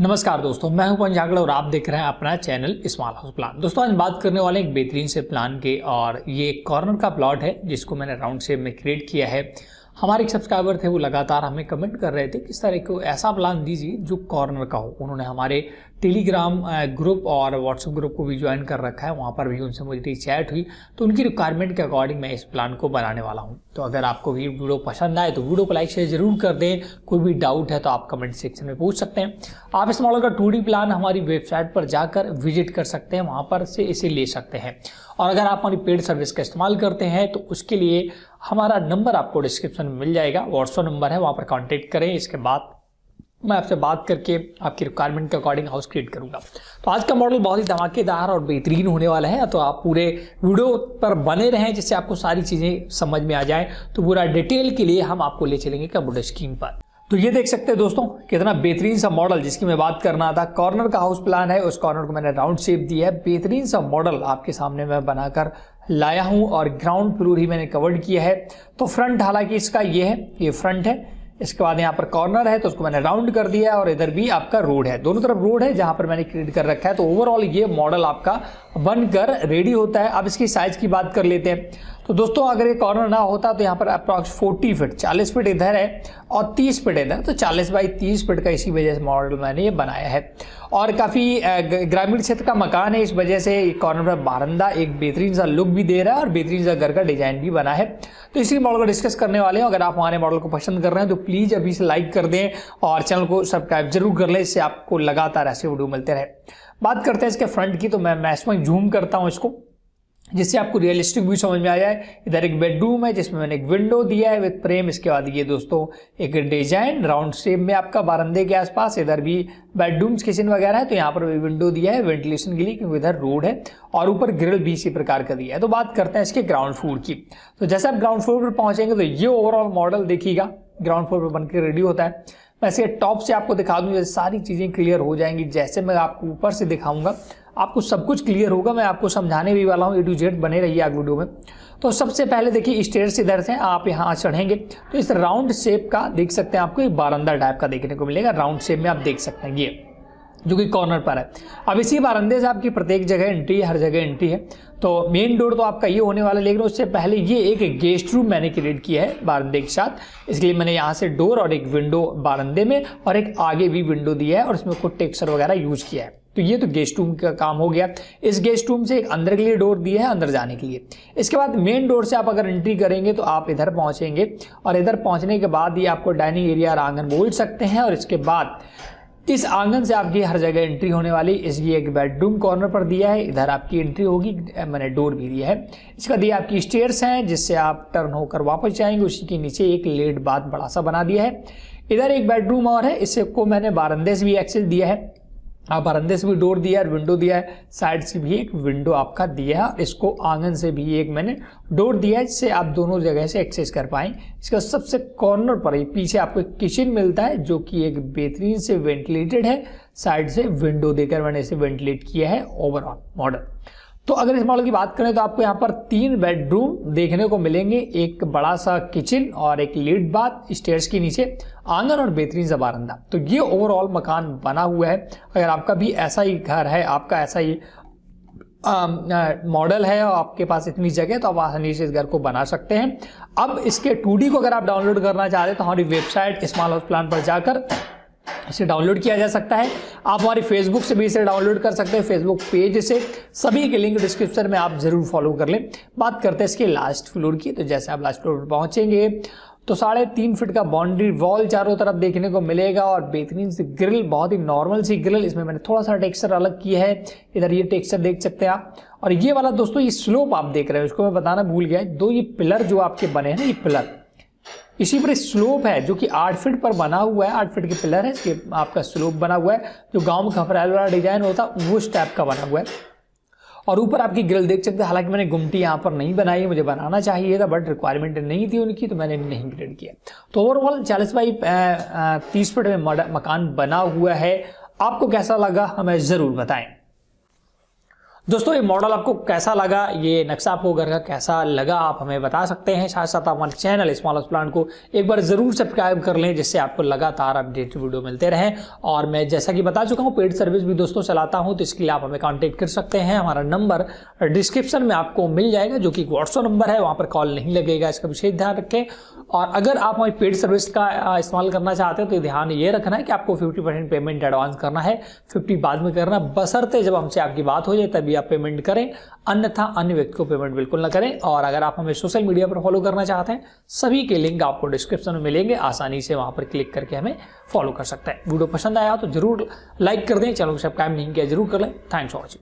नमस्कार दोस्तों मैं हूं पंजागढ़ और आप देख रहे हैं अपना चैनल स्मॉल हाउस प्लान दोस्तों आज बात करने वाले एक बेहतरीन से प्लान के और ये एक कॉर्नर का प्लॉट है जिसको मैंने राउंड शेप में क्रिएट किया है हमारे एक सब्सक्राइबर थे वो लगातार हमें कमेंट कर रहे थे किस तरह को ऐसा प्लान दीजिए जो कॉर्नर का हो उन्होंने हमारे टेलीग्राम ग्रुप और व्हाट्सएप ग्रुप को भी ज्वाइन कर रखा है वहाँ पर भी उनसे मुझे चैट हुई तो उनकी रिक्वायरमेंट के अकॉर्डिंग मैं इस प्लान को बनाने वाला हूँ तो अगर आपको भी वीडियो पसंद आए तो वीडियो को लाइक शेयर जरूर कर दें कोई भी डाउट है तो आप कमेंट सेक्शन में पूछ सकते हैं आप इस मॉडल का टू प्लान हमारी वेबसाइट पर जाकर विजिट कर सकते हैं वहाँ पर से इसे ले सकते हैं और अगर आप हमारी पेड सर्विस का इस्तेमाल करते हैं तो उसके लिए हमारा नंबर आपको डिस्क्रिप्शन में मिल जाएगा व्हाट्सअप नंबर है वहाँ पर कॉन्टेक्ट करें इसके बाद मैं आपसे बात करके आपकी रिक्वायरमेंट के अकॉर्डिंग हाउस क्रिएट करूंगा तो आज का मॉडल बहुत ही धमाकेदार और बेहतरीन होने वाला है तो आप पूरे वीडियो पर बने रहें जिससे आपको सारी चीज़ें समझ में आ जाए तो पूरा डिटेल के लिए हम आपको ले चलेंगे कंप्यूटर स्क्रीन पर तो ये देख सकते हैं दोस्तों कितना बेहतरीन सा मॉडल जिसकी मैं बात करना था कॉर्नर का हाउस प्लान है उस कॉर्नर को मैंने राउंड शेप दिया है बेहतरीन सा मॉडल आपके सामने मैं बनाकर लाया हूँ और ग्राउंड फ्लोर ही मैंने कवर्ड किया है तो फ्रंट हालांकि इसका ये है ये फ्रंट है इसके बाद यहाँ पर कॉर्नर है तो उसको मैंने राउंड कर दिया है और इधर भी आपका रोड है दोनों तरफ रोड है जहाँ पर मैंने क्रिएट कर रखा है तो ओवरऑल ये मॉडल आपका बनकर रेडी होता है अब इसकी साइज़ की बात कर लेते हैं तो दोस्तों अगर ये कॉर्नर ना होता तो यहाँ पर अप्रॉक्स 40 फीट 40 फीट इधर है और 30 फीट इधर तो 40 बाई 30 फीट का इसी वजह से मॉडल मैंने ये बनाया है और काफ़ी ग्रामीण क्षेत्र का मकान है इस वजह से कॉर्नर पर बारंदा एक बेहतरीन सा लुक भी दे रहा है और बेहतरीन सा घर का डिज़ाइन भी बना है तो इसी मॉडल को डिस्कस करने वाले हैं अगर आप हमारे मॉडल को पसंद कर रहे हैं तो प्लीज़ अभी इसे लाइक कर दें और चैनल को सब्सक्राइब जरूर कर लें इससे आपको लगातार ऐसे वीडियो मिलते रहे बात करते हैं इसके फ्रंट की तो मैं मैक्सिमम जूम करता हूँ इसको जिससे आपको रियलिस्टिक व्यू समझ में आ जाए इधर एक बेडरूम है जिसमें मैंने एक विंडो दिया है विद प्रेम इसके बाद ये दोस्तों एक डिजाइन राउंड शेप में आपका बारंदे के आसपास इधर भी बेडरूम्स किचन वगैरह है तो यहाँ पर भी विंडो दिया है वेंटिलेशन के लिए क्योंकि इधर रोड है और ऊपर ग्रिल भी इसी प्रकार का दिया है तो बात करते हैं इसके ग्राउंड फ्लोर की तो जैसे आप ग्राउंड फ्लोर पर पहुंचेंगे तो ये ओवरऑल मॉडल देखिएगा ग्राउंड फ्लोर पर बनकर रेडी होता है मैं इसके टॉप से आपको दिखा दूँ जैसे सारी चीज़ें क्लियर हो जाएंगी जैसे मैं आपको ऊपर से दिखाऊंगा आपको सब कुछ क्लियर होगा मैं आपको समझाने भी वाला हूँ ए टू जेड बने रहिए आग वीडियो में तो सबसे पहले देखिए स्टेयर्स इधर से आप यहाँ चढ़ेंगे तो इस राउंड शेप का देख सकते हैं आपको एक बारंदा टाइप का देखने को मिलेगा राउंड शेप में आप देख सकते हैं ये जो कि कॉर्नर पर है अब इसी बारंदे से आपकी प्रत्येक जगह एंट्री हर जगह एंट्री है तो मेन डोर तो आपका ये होने वाला है लेकिन उससे पहले ये एक गेस्ट रूम मैंने क्रिएट किया है बारंदे के साथ इसलिए मैंने यहाँ से डोर और एक विंडो बारंदे में और एक आगे भी विंडो दिया है और इसमें कुछ टेक्सर वगैरह यूज किया है तो ये तो गेस्ट रूम का काम हो गया इस गेस्ट रूम से एक अंदर के लिए डोर दिया है अंदर जाने के लिए इसके बाद मेन डोर से आप अगर एंट्री करेंगे तो आप इधर पहुंचेंगे और इधर पहुंचने के बाद ये आपको डाइनिंग एरिया और आंगन बोल सकते हैं और इसके बाद इस आंगन से आपकी हर जगह एंट्री होने वाली इसलिए एक बेडरूम कॉर्नर पर दिया है इधर आपकी एंट्री होगी मैंने डोर भी दिया है इसका दिया आपकी स्टेयर्स हैं जिससे आप टर्न होकर वापस जाएंगे उसी के नीचे एक लेट बाथ बड़ा सा बना दिया है इधर एक बेडरूम और है इसको मैंने बारंदे से भी एक्सेस दिया है आप हाँ, बरंदे से भी डोर दिया है विंडो दिया है साइड से भी एक विंडो आपका दिया है इसको आंगन से भी एक मैंने डोर दिया है जिससे आप दोनों जगह से एक्सेस कर पाए इसका सबसे कॉर्नर पर ही पीछे आपको एक किचन मिलता है जो कि एक बेहतरीन से वेंटिलेटेड है साइड से विंडो देकर मैंने इसे वेंटिलेट किया है ओवरऑल मॉडल तो अगर इस मॉडल की बात करें तो आपको यहाँ पर तीन बेडरूम देखने को मिलेंगे एक बड़ा सा किचन और एक लीड बाथ स्टेयर्स के नीचे आंगन और बेहतरीन जबारंदा तो ये ओवरऑल मकान बना हुआ है अगर आपका भी ऐसा ही घर है आपका ऐसा ही मॉडल है और आपके पास इतनी जगह है तो आप आसानी से इस घर को बना सकते हैं अब इसके टू को अगर आप डाउनलोड करना चाहते हैं तो हमारी वेबसाइट स्मॉल हाउस प्लान पर जाकर इसे डाउनलोड किया जा सकता है आप हमारी फेसबुक से भी इसे डाउनलोड कर सकते हैं फेसबुक पेज से सभी के लिंक डिस्क्रिप्शन में आप ज़रूर फॉलो कर लें बात करते हैं इसके लास्ट फ्लोर की तो जैसे आप लास्ट फ्लोर पर पहुंचेंगे तो साढ़े तीन फिट का बाउंड्री वॉल चारों तरफ देखने को मिलेगा और बेहतरीन सी ग्रिल बहुत ही नॉर्मल सी ग्रिल इसमें मैंने थोड़ा सा टेक्सचर अलग किया है इधर ये टेक्सचर देख सकते हैं आप और ये वाला दोस्तों ये स्लोप आप देख रहे हैं उसको मैं बताना भूल गया दो ये पिलर जो आपके बने हैं ना ये पिलर इसी पर स्लोप है जो कि आठ फीट पर बना हुआ है आठ फीट के पिलर है ये आपका स्लोप बना हुआ है जो गांव में खफराइल वाला डिजाइन होता है वो टाइप का बना हुआ है और ऊपर आपकी ग्रिल देख सकते हैं हालांकि मैंने गुमटी यहाँ पर नहीं बनाई है मुझे बनाना चाहिए था बट रिक्वायरमेंट नहीं थी उनकी तो मैंने नहीं ग्रेड किया तो ओवरऑल चालीस बाई तीस फीट में मकान बना हुआ है आपको कैसा लगा हमें ज़रूर बताएं दोस्तों ये मॉडल आपको कैसा लगा ये नक्शा आपको घर का कैसा लगा आप हमें बता सकते हैं साथ साथ आप हमारे चैनल स्मॉल प्लांट को एक बार ज़रूर सब्सक्राइब कर लें जिससे आपको लगातार अपडेट वीडियो मिलते रहें और मैं जैसा कि बता चुका हूँ पेड सर्विस भी दोस्तों चलाता हूँ तो इसके लिए आप हमें कॉन्टेक्ट कर सकते हैं हमारा नंबर डिस्क्रिप्शन में आपको मिल जाएगा जो कि व्हाट्सअप नंबर है वहाँ पर कॉल नहीं लगेगा इसका विशेष ध्यान रखें और अगर आप हमारी पेड सर्विस का इस्तेमाल करना चाहते हो तो ध्यान ये रखना है कि आपको फिफ्टी पेमेंट एडवांस करना है फिफ्टी बाद में करना बसरते जब हमसे आपकी बात हो जाए तभी आप पेमेंट करें अन्यथा अन्य व्यक्ति को पेमेंट बिल्कुल ना करें और अगर आप हमें सोशल मीडिया पर फॉलो करना चाहते हैं सभी के लिंक आपको डिस्क्रिप्शन में मिलेंगे आसानी से वहां पर क्लिक करके हमें फॉलो कर सकते हैं वीडियो पसंद आया तो जरूर लाइक कर दें चैनल को सब्सक्राइब नहीं किया जरूर कर लें थैंक्स फॉर वॉचिंग